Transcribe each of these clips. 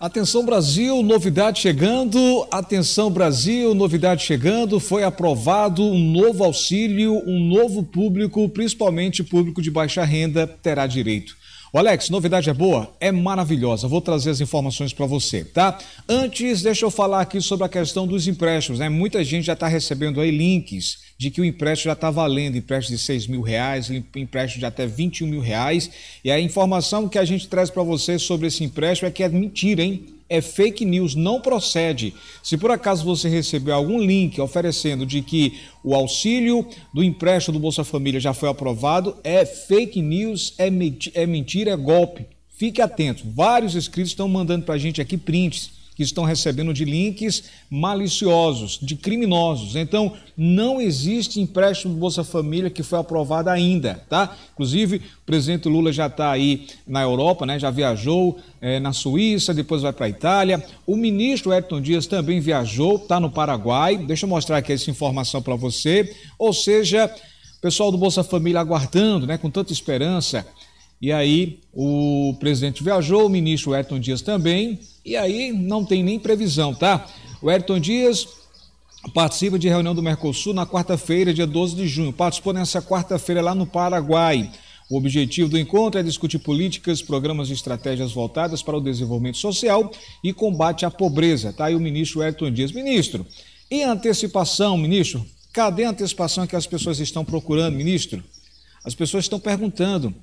Atenção Brasil, novidade chegando. Atenção Brasil, novidade chegando. Foi aprovado um novo auxílio, um novo público, principalmente público de baixa renda, terá direito. O Alex, novidade é boa? É maravilhosa. Vou trazer as informações para você, tá? Antes, deixa eu falar aqui sobre a questão dos empréstimos, né? Muita gente já está recebendo aí links de que o empréstimo já está valendo, empréstimo de 6 mil reais, empréstimo de até 21 mil reais. E a informação que a gente traz para você sobre esse empréstimo é que é mentira, hein? é fake news, não procede. Se por acaso você recebeu algum link oferecendo de que o auxílio do empréstimo do Bolsa Família já foi aprovado, é fake news, é, é mentira, é golpe. Fique atento. Vários inscritos estão mandando para a gente aqui prints que estão recebendo de links maliciosos, de criminosos. Então, não existe empréstimo do Bolsa Família que foi aprovado ainda, tá? Inclusive, o presidente Lula já está aí na Europa, né? Já viajou é, na Suíça, depois vai para a Itália. O ministro Edson Dias também viajou, está no Paraguai. Deixa eu mostrar aqui essa informação para você. Ou seja, pessoal do Bolsa Família aguardando, né? Com tanta esperança e aí o presidente viajou, o ministro Ayrton Dias também, e aí não tem nem previsão, tá? O Ayrton Dias participa de reunião do Mercosul na quarta-feira, dia 12 de junho. Participou nessa quarta-feira lá no Paraguai. O objetivo do encontro é discutir políticas, programas e estratégias voltadas para o desenvolvimento social e combate à pobreza, tá? E o ministro Elton Dias. Ministro, em antecipação, ministro, cadê a antecipação que as pessoas estão procurando, ministro? As pessoas estão perguntando.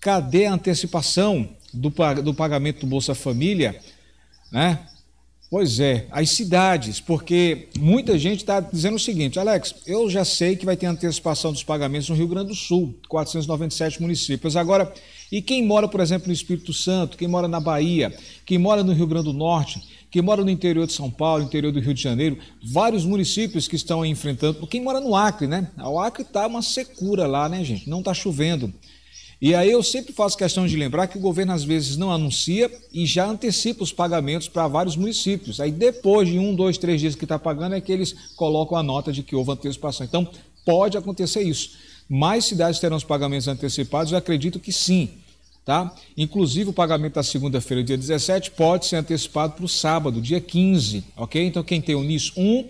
Cadê a antecipação do, do pagamento do Bolsa Família? Né? Pois é, as cidades, porque muita gente está dizendo o seguinte, Alex, eu já sei que vai ter antecipação dos pagamentos no Rio Grande do Sul, 497 municípios. Agora, e quem mora, por exemplo, no Espírito Santo, quem mora na Bahia, quem mora no Rio Grande do Norte, quem mora no interior de São Paulo, interior do Rio de Janeiro, vários municípios que estão enfrentando, quem mora no Acre, né? O Acre está uma secura lá, né, gente? Não está chovendo. E aí eu sempre faço questão de lembrar que o governo às vezes não anuncia e já antecipa os pagamentos para vários municípios. Aí depois de um, dois, três dias que está pagando é que eles colocam a nota de que houve antecipação. Então pode acontecer isso. Mais cidades terão os pagamentos antecipados? Eu acredito que sim. Tá? Inclusive o pagamento da segunda-feira, dia 17, pode ser antecipado para o sábado, dia 15, ok? Então quem tem o NIS 1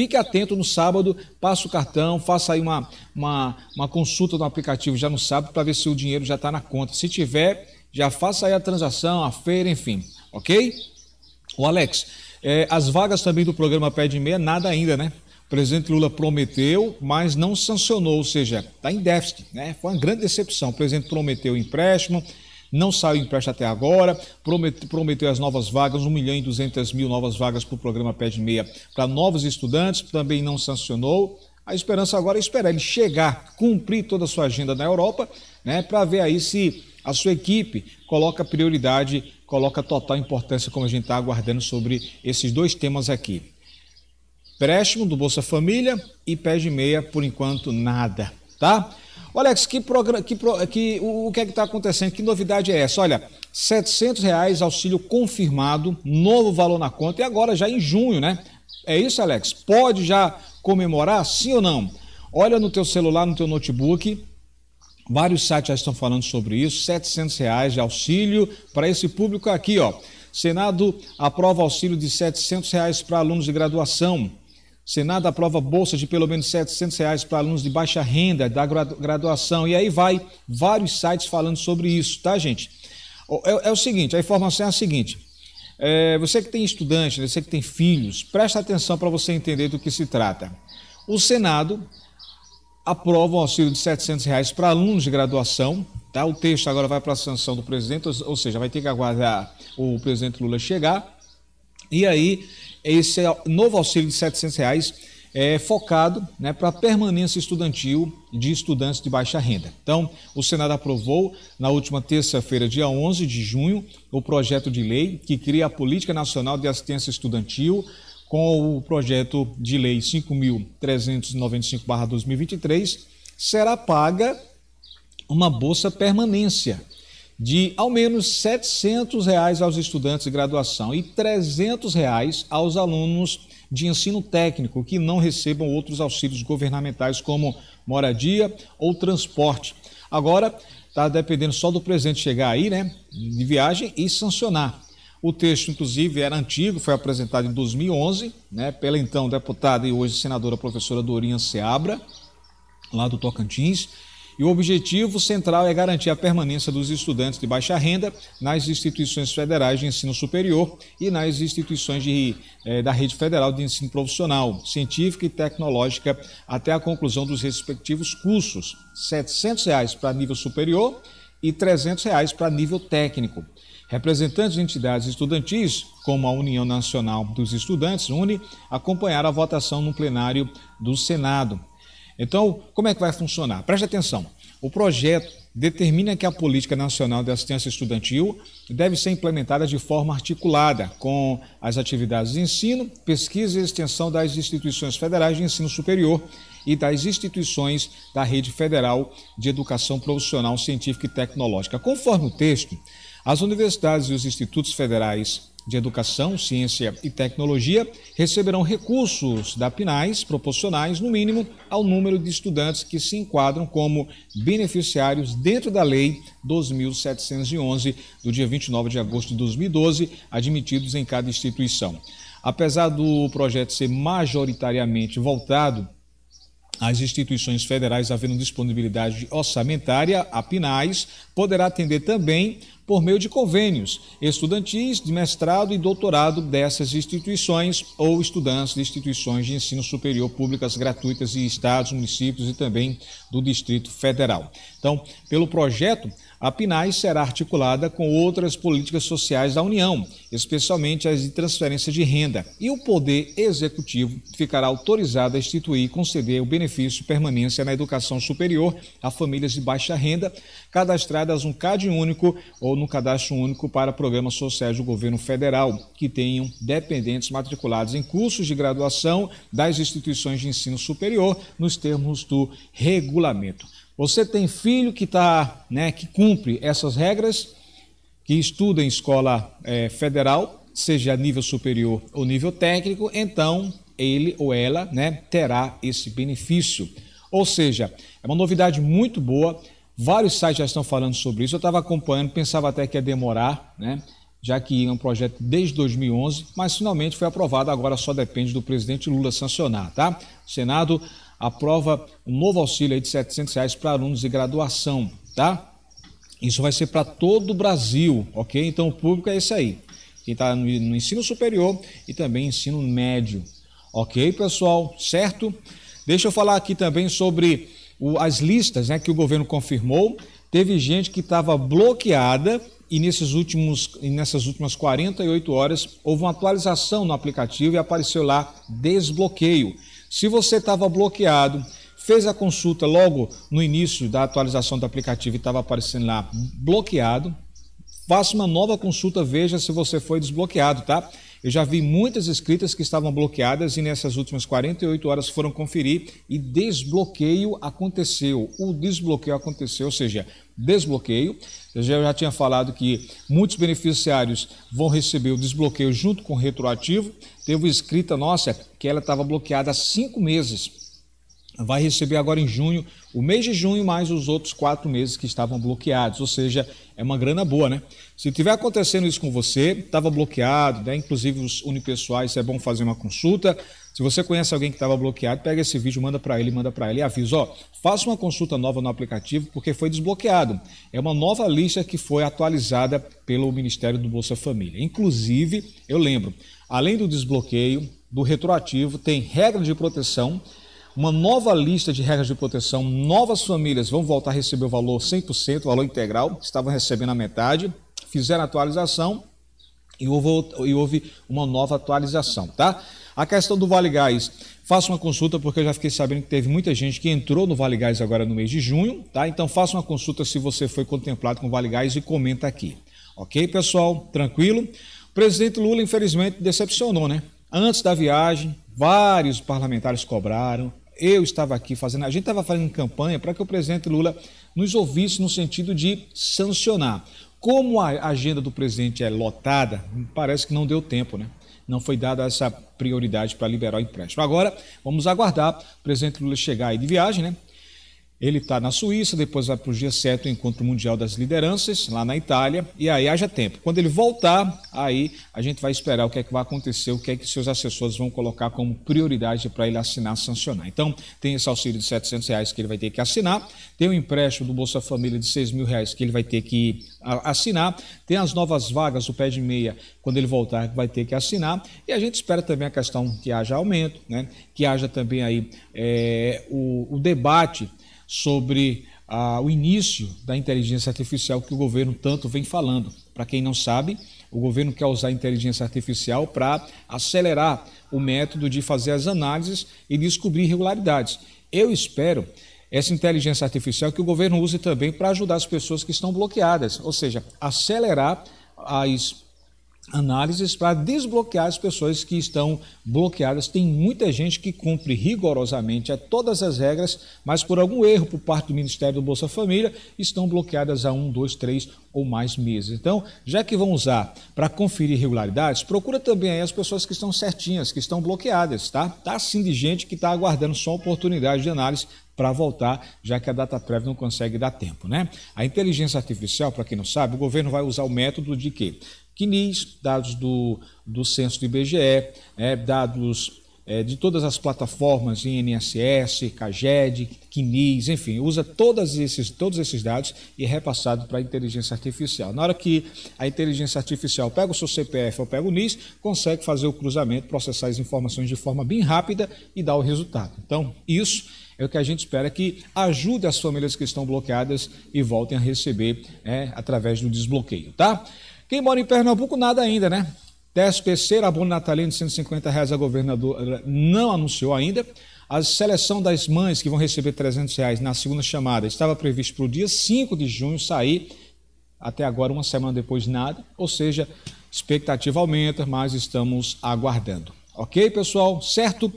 Fique atento no sábado, passa o cartão, faça aí uma, uma, uma consulta no aplicativo já no sábado para ver se o dinheiro já está na conta. Se tiver, já faça aí a transação, a feira, enfim, ok? O Alex, é, as vagas também do programa Pé de Meia, nada ainda, né? O presidente Lula prometeu, mas não sancionou, ou seja, está em déficit, né? Foi uma grande decepção. O presidente prometeu empréstimo, não saiu empréstimo até agora, prometeu, prometeu as novas vagas, 1 milhão e 200 mil novas vagas para o programa PED Meia para novos estudantes, também não sancionou. A esperança agora é esperar ele chegar, cumprir toda a sua agenda na Europa, né, para ver aí se a sua equipe coloca prioridade, coloca total importância, como a gente está aguardando sobre esses dois temas aqui. Empréstimo do Bolsa Família e PED meia, por enquanto, nada, tá? Olha, Alex, que programa, que, que, o, o que é que está acontecendo? Que novidade é essa? Olha, R$ reais auxílio confirmado, novo valor na conta e agora já em junho, né? É isso, Alex? Pode já comemorar, sim ou não? Olha no teu celular, no teu notebook, vários sites já estão falando sobre isso, R$ reais de auxílio para esse público aqui, ó. Senado aprova auxílio de R$ reais para alunos de graduação. Senado aprova bolsa de pelo menos 700 reais para alunos de baixa renda da graduação. E aí vai vários sites falando sobre isso, tá, gente? É, é o seguinte, a informação é a seguinte. É, você que tem estudante, né, você que tem filhos, presta atenção para você entender do que se trata. O Senado aprova um auxílio de 700 reais para alunos de graduação. Tá? O texto agora vai para a sanção do presidente, ou seja, vai ter que aguardar o presidente Lula chegar. E aí esse é novo auxílio de R$ 700 reais é focado né, para a permanência estudantil de estudantes de baixa renda. Então, o Senado aprovou, na última terça-feira, dia 11 de junho, o projeto de lei que cria a Política Nacional de Assistência Estudantil, com o projeto de lei 5.395-2023, será paga uma bolsa permanência de ao menos R$ 700 reais aos estudantes de graduação e R$ 300 reais aos alunos de ensino técnico que não recebam outros auxílios governamentais como moradia ou transporte. Agora está dependendo só do presidente chegar aí, né, de viagem e sancionar. O texto, inclusive, era antigo, foi apresentado em 2011, né, pela então deputada e hoje senadora professora Dorinha Seabra, lá do Tocantins e o objetivo central é garantir a permanência dos estudantes de baixa renda nas instituições federais de ensino superior e nas instituições de, eh, da rede federal de ensino profissional, científica e tecnológica até a conclusão dos respectivos cursos, R$ 700 para nível superior e R$ 300 para nível técnico. Representantes de entidades estudantis, como a União Nacional dos Estudantes, UNE, acompanharam a votação no plenário do Senado. Então, como é que vai funcionar? Preste atenção. O projeto determina que a Política Nacional de Assistência Estudantil deve ser implementada de forma articulada com as atividades de ensino, pesquisa e extensão das instituições federais de ensino superior e das instituições da Rede Federal de Educação Profissional Científica e Tecnológica. Conforme o texto, as universidades e os institutos federais de Educação, Ciência e Tecnologia receberão recursos da PNAES proporcionais, no mínimo, ao número de estudantes que se enquadram como beneficiários dentro da Lei 2.711, do dia 29 de agosto de 2012, admitidos em cada instituição. Apesar do projeto ser majoritariamente voltado as instituições federais havendo disponibilidade orçamentária, a PNAES poderá atender também por meio de convênios estudantis de mestrado e doutorado dessas instituições ou estudantes de instituições de ensino superior públicas gratuitas e estados, municípios e também do Distrito Federal. Então, pelo projeto, a PNAE será articulada com outras políticas sociais da União, especialmente as de transferência de renda, e o Poder Executivo ficará autorizado a instituir e conceder o benefício permanência na educação superior a famílias de baixa renda cadastradas no CAD único ou no cadastro único para programas sociais do governo federal, que tenham dependentes matriculados em cursos de graduação das instituições de ensino superior, nos termos do regulamento. Você tem filho que tá, né, que cumpre essas regras, que estuda em escola é, federal, seja nível superior ou nível técnico, então ele ou ela né, terá esse benefício. Ou seja, é uma novidade muito boa Vários sites já estão falando sobre isso. Eu estava acompanhando, pensava até que ia demorar, né? já que é um projeto desde 2011, mas finalmente foi aprovado, agora só depende do presidente Lula sancionar, tá? O Senado aprova um novo auxílio de R$ 700 reais para alunos de graduação, tá? Isso vai ser para todo o Brasil, ok? Então o público é esse aí, quem está no ensino superior e também ensino médio, ok, pessoal? Certo? Deixa eu falar aqui também sobre o, as listas né, que o governo confirmou, teve gente que estava bloqueada e nesses últimos, nessas últimas 48 horas houve uma atualização no aplicativo e apareceu lá desbloqueio. Se você estava bloqueado, fez a consulta logo no início da atualização do aplicativo e estava aparecendo lá bloqueado, faça uma nova consulta, veja se você foi desbloqueado, tá? Eu já vi muitas escritas que estavam bloqueadas e nessas últimas 48 horas foram conferir e desbloqueio aconteceu. O desbloqueio aconteceu, ou seja, desbloqueio. Eu já tinha falado que muitos beneficiários vão receber o desbloqueio junto com o retroativo. Teve uma escrita nossa que ela estava bloqueada há cinco meses vai receber agora em junho, o mês de junho, mais os outros quatro meses que estavam bloqueados. Ou seja, é uma grana boa, né? Se tiver acontecendo isso com você, estava bloqueado, né? Inclusive os unipessoais, é bom fazer uma consulta. Se você conhece alguém que estava bloqueado, pega esse vídeo, manda para ele, manda para ele e avisa, ó, faça uma consulta nova no aplicativo porque foi desbloqueado. É uma nova lista que foi atualizada pelo Ministério do Bolsa Família. Inclusive, eu lembro, além do desbloqueio, do retroativo, tem regra de proteção uma nova lista de regras de proteção, novas famílias vão voltar a receber o valor 100%, o valor integral, estavam recebendo a metade, fizeram a atualização e houve, uma nova atualização, tá? A questão do Vale Gás, faça uma consulta porque eu já fiquei sabendo que teve muita gente que entrou no Vale Gás agora no mês de junho, tá? Então faça uma consulta se você foi contemplado com o Vale Gás e comenta aqui. Ok, pessoal? Tranquilo? O presidente Lula, infelizmente, decepcionou, né? Antes da viagem, vários parlamentares cobraram, eu estava aqui fazendo, a gente estava fazendo campanha para que o presidente Lula nos ouvisse no sentido de sancionar. Como a agenda do presidente é lotada, parece que não deu tempo, né? Não foi dada essa prioridade para liberar o empréstimo. Agora, vamos aguardar o presidente Lula chegar aí de viagem, né? Ele está na Suíça, depois vai para o G7, o Encontro Mundial das Lideranças, lá na Itália, e aí haja tempo. Quando ele voltar, aí a gente vai esperar o que é que vai acontecer, o que é que seus assessores vão colocar como prioridade para ele assinar, sancionar. Então, tem esse auxílio de 700 reais que ele vai ter que assinar, tem o um empréstimo do Bolsa Família de 6 mil reais que ele vai ter que assinar, tem as novas vagas, o pé de meia, quando ele voltar, vai ter que assinar, e a gente espera também a questão que haja aumento, né? que haja também aí é, o, o debate sobre ah, o início da inteligência artificial que o governo tanto vem falando. Para quem não sabe, o governo quer usar a inteligência artificial para acelerar o método de fazer as análises e descobrir irregularidades. Eu espero essa inteligência artificial que o governo use também para ajudar as pessoas que estão bloqueadas, ou seja, acelerar as análises para desbloquear as pessoas que estão bloqueadas. Tem muita gente que cumpre rigorosamente a todas as regras, mas por algum erro por parte do Ministério do Bolsa Família estão bloqueadas há um, dois, três ou mais meses. Então, já que vão usar para conferir irregularidades, procura também as pessoas que estão certinhas, que estão bloqueadas, tá? Tá sim de gente que está aguardando só oportunidade de análise para voltar, já que a data prévia não consegue dar tempo. Né? A inteligência artificial, para quem não sabe, o governo vai usar o método de quê? CNIS, dados do, do censo do IBGE, é, né? dados é, de todas as plataformas, INSS, CAGED, CNIS, enfim, usa todos esses, todos esses dados e é repassado para a inteligência artificial. Na hora que a inteligência artificial pega o seu CPF ou pega o NIS, consegue fazer o cruzamento, processar as informações de forma bem rápida e dar o resultado. Então, isso é o que a gente espera que ajude as famílias que estão bloqueadas e voltem a receber é, através do desbloqueio, tá? Quem mora em Pernambuco, nada ainda, né? terceira terceiro, abono natalino de 150 reais a governadora não anunciou ainda. A seleção das mães que vão receber 300 reais na segunda chamada estava previsto para o dia 5 de junho sair. Até agora, uma semana depois, nada. Ou seja, expectativa aumenta, mas estamos aguardando. Ok, pessoal? Certo?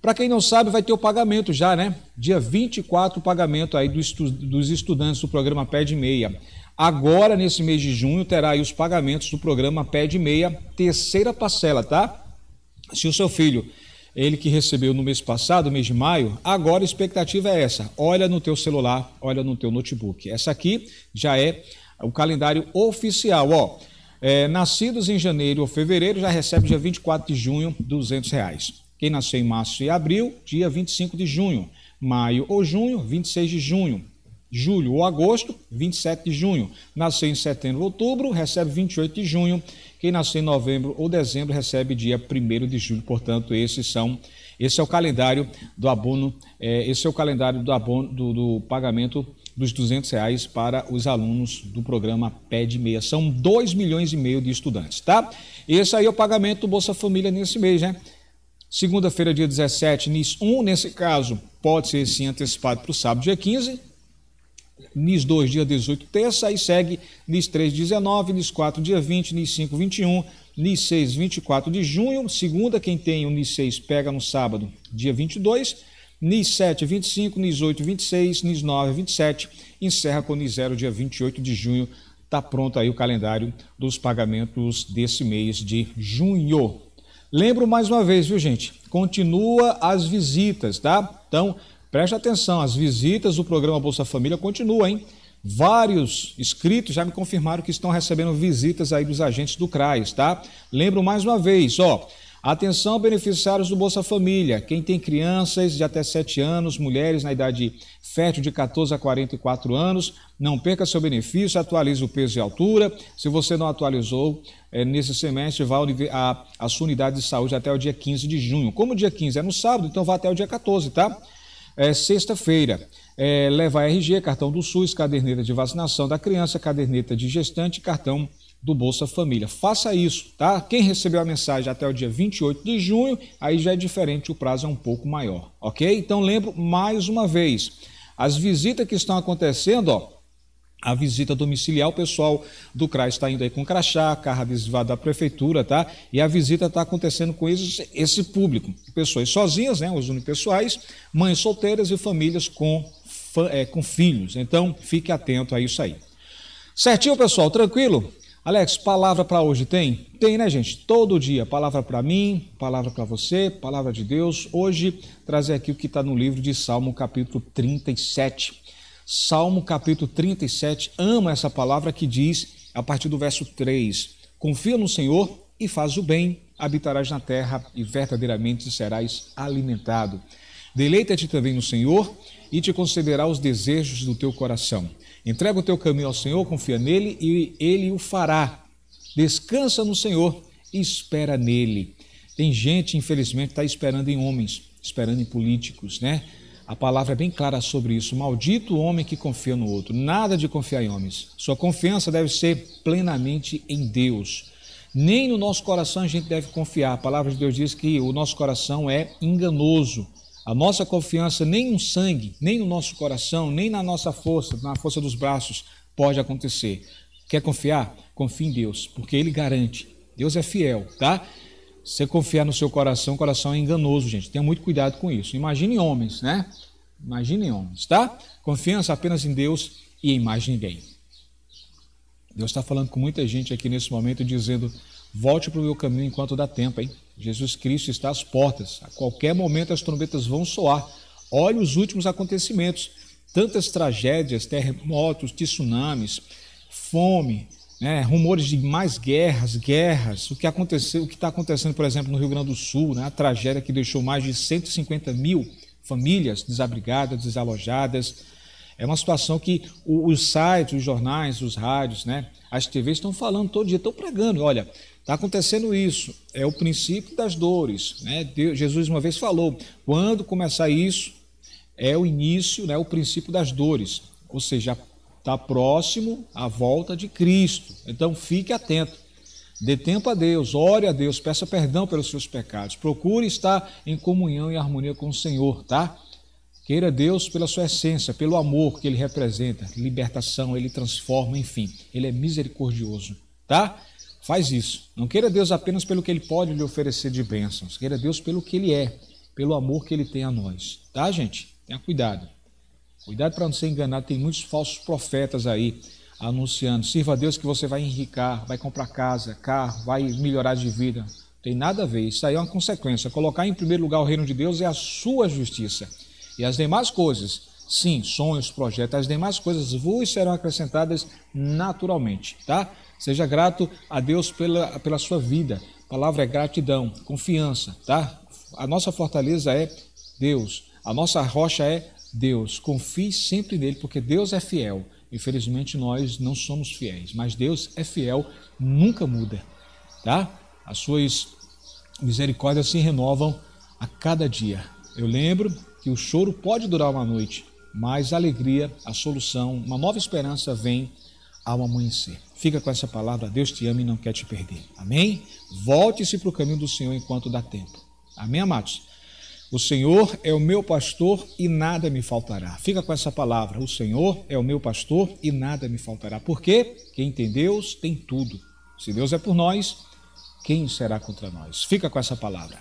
Para quem não sabe, vai ter o pagamento já, né? Dia 24, o pagamento aí dos estudantes do programa Pé de Meia. Agora, nesse mês de junho, terá aí os pagamentos do programa Pé de Meia, terceira parcela, tá? Se o seu filho, ele que recebeu no mês passado, mês de maio, agora a expectativa é essa. Olha no teu celular, olha no teu notebook. Essa aqui já é o calendário oficial, ó. É, nascidos em janeiro ou fevereiro já recebe dia 24 de junho, 200 reais. Quem nasceu em março e abril, dia 25 de junho. Maio ou junho, 26 de junho julho ou agosto, 27 de junho. Nasceu em setembro ou outubro, recebe 28 de junho. Quem nasceu em novembro ou dezembro recebe dia 1 de julho. Portanto, esses são esse é o calendário do abono, é, esse é o calendário do abono do, do pagamento dos 200 reais para os alunos do programa Pé de Meia. São 2 milhões e meio de estudantes, tá? Esse aí é o pagamento do Bolsa Família nesse mês, né? Segunda-feira, dia 17, NIS 1, nesse caso, pode ser sim antecipado para o sábado, dia 15, NIS 2, dia 18, terça, aí segue NIS 3, 19, NIS 4, dia 20, NIS 5, 21, NIS 6, 24 de junho, segunda, quem tem o NIS 6 pega no sábado, dia 22, NIS 7, 25, NIS 8, 26, NIS 9, 27, encerra com NIS 0, dia 28 de junho, está pronto aí o calendário dos pagamentos desse mês de junho. Lembro mais uma vez, viu gente, continua as visitas, tá? Então, Preste atenção, as visitas do programa Bolsa Família continuam, hein? Vários inscritos já me confirmaram que estão recebendo visitas aí dos agentes do CRAS, tá? Lembro mais uma vez, ó. Atenção, beneficiários do Bolsa Família. Quem tem crianças de até 7 anos, mulheres na idade fértil de 14 a 44 anos, não perca seu benefício, atualize o peso e altura. Se você não atualizou, é, nesse semestre, vá à sua unidade de saúde até o dia 15 de junho. Como o dia 15 é no sábado, então vá até o dia 14, tá? é, sexta-feira. É, levar RG, cartão do SUS, caderneta de vacinação da criança, caderneta de gestante, cartão do Bolsa Família. Faça isso, tá? Quem recebeu a mensagem até o dia 28 de junho, aí já é diferente, o prazo é um pouco maior, ok? Então lembro mais uma vez, as visitas que estão acontecendo, ó, a visita domiciliar. O pessoal do CRAI está indo aí com crachá, carro adesivado da prefeitura, tá? E a visita está acontecendo com esse, esse público. Pessoas sozinhas, né? Os unipessoais, mães solteiras e famílias com, é, com filhos. Então, fique atento a isso aí. Certinho, pessoal? Tranquilo? Alex, palavra para hoje tem? Tem, né, gente? Todo dia. Palavra para mim, palavra para você, palavra de Deus. Hoje, trazer aqui o que está no livro de Salmo, capítulo 37. Salmo capítulo 37 ama essa palavra que diz, a partir do verso 3: Confia no Senhor e faz o bem, habitarás na terra e verdadeiramente serás alimentado. Deleita-te também no Senhor e te concederá os desejos do teu coração. Entrega o teu caminho ao Senhor, confia nele e ele o fará. Descansa no Senhor e espera nele. Tem gente, infelizmente, está esperando em homens, esperando em políticos, né? A palavra é bem clara sobre isso. Maldito o homem que confia no outro. Nada de confiar em homens. Sua confiança deve ser plenamente em Deus. Nem no nosso coração a gente deve confiar. A palavra de Deus diz que o nosso coração é enganoso. A nossa confiança nem no sangue, nem no nosso coração, nem na nossa força, na força dos braços, pode acontecer. Quer confiar? Confie em Deus, porque Ele garante. Deus é fiel, tá? Você confiar no seu coração, o coração é enganoso, gente. Tenha muito cuidado com isso. Imagine homens, né? Imagine homens, tá? Confiança apenas em Deus e em mais ninguém. Deus está falando com muita gente aqui nesse momento, dizendo: volte para o meu caminho enquanto dá tempo, hein? Jesus Cristo está às portas. A qualquer momento as trombetas vão soar. Olhe os últimos acontecimentos: tantas tragédias, terremotos, tsunamis, fome, né, rumores de mais guerras, guerras, o que aconteceu, o que está acontecendo, por exemplo, no Rio Grande do Sul, né, a tragédia que deixou mais de 150 mil famílias desabrigadas, desalojadas. É uma situação que os sites, os jornais, os rádios, né, as TVs estão falando todo dia, estão pregando. Olha, está acontecendo isso. É o princípio das dores. Né? Deus, Jesus uma vez falou: quando começar isso, é o início, né, o princípio das dores. Ou seja, a Está próximo à volta de Cristo. Então fique atento. Dê tempo a Deus, ore a Deus, peça perdão pelos seus pecados. Procure estar em comunhão e harmonia com o Senhor, tá? Queira Deus pela sua essência, pelo amor que ele representa, libertação, ele transforma, enfim. Ele é misericordioso, tá? Faz isso. Não queira Deus apenas pelo que ele pode lhe oferecer de bênçãos. Queira Deus pelo que ele é, pelo amor que ele tem a nós, tá, gente? Tenha cuidado. Cuidado para não ser enganado, tem muitos falsos profetas aí anunciando. Sirva a Deus que você vai enricar, vai comprar casa, carro, vai melhorar de vida. Não tem nada a ver, isso aí é uma consequência. Colocar em primeiro lugar o reino de Deus é a sua justiça. E as demais coisas, sim, sonhos, projetos, as demais coisas vos serão acrescentadas naturalmente, tá? Seja grato a Deus pela, pela sua vida. A palavra é gratidão, confiança, tá? A nossa fortaleza é Deus. A nossa rocha é Deus, confie sempre nele, porque Deus é fiel. Infelizmente nós não somos fiéis, mas Deus é fiel, nunca muda, tá? As suas misericórdias se renovam a cada dia. Eu lembro que o choro pode durar uma noite, mas a alegria, a solução, uma nova esperança vem ao amanhecer. Fica com essa palavra, Deus te ama e não quer te perder. Amém? Volte-se para o caminho do Senhor enquanto dá tempo. Amém, amados? O Senhor é o meu pastor e nada me faltará. Fica com essa palavra. O Senhor é o meu pastor e nada me faltará. Porque quem tem Deus tem tudo. Se Deus é por nós, quem será contra nós? Fica com essa palavra.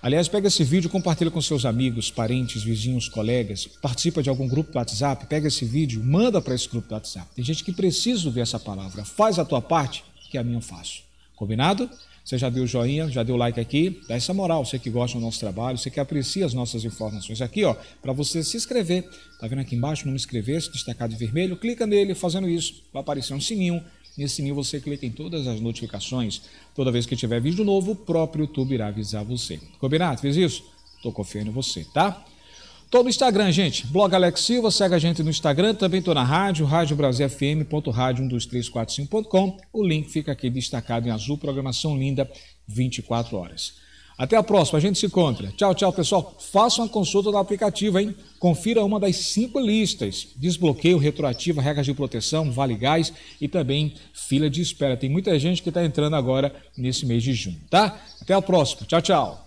Aliás, pega esse vídeo, compartilha com seus amigos, parentes, vizinhos, colegas, participa de algum grupo do WhatsApp, pega esse vídeo, manda para esse grupo do WhatsApp. Tem gente que precisa ouvir essa palavra. Faz a tua parte, que a minha eu faço. Combinado? Você já deu joinha, já deu like aqui? Dá essa moral, você que gosta do nosso trabalho, você que aprecia as nossas informações aqui, ó, para você se inscrever. Tá vendo aqui embaixo, não me inscrever, se destacado de vermelho, clica nele, fazendo isso, vai aparecer um sininho. Nesse sininho você clica em todas as notificações. Toda vez que tiver vídeo novo, o próprio YouTube irá avisar você. Combinado? Fez isso? Tô confiando em você, tá? Estou no Instagram, gente. Blog Alex Silva, segue a gente no Instagram. Também tô na rádio, radiobrasilfm.radio12345.com. O link fica aqui destacado em azul, programação linda, 24 horas. Até a próxima, a gente se encontra. Tchau, tchau, pessoal. Faça uma consulta do aplicativo, hein? Confira uma das cinco listas: desbloqueio, retroativo, regras de proteção, vale gás e também fila de espera. Tem muita gente que está entrando agora nesse mês de junho, tá? Até a próxima. Tchau, tchau.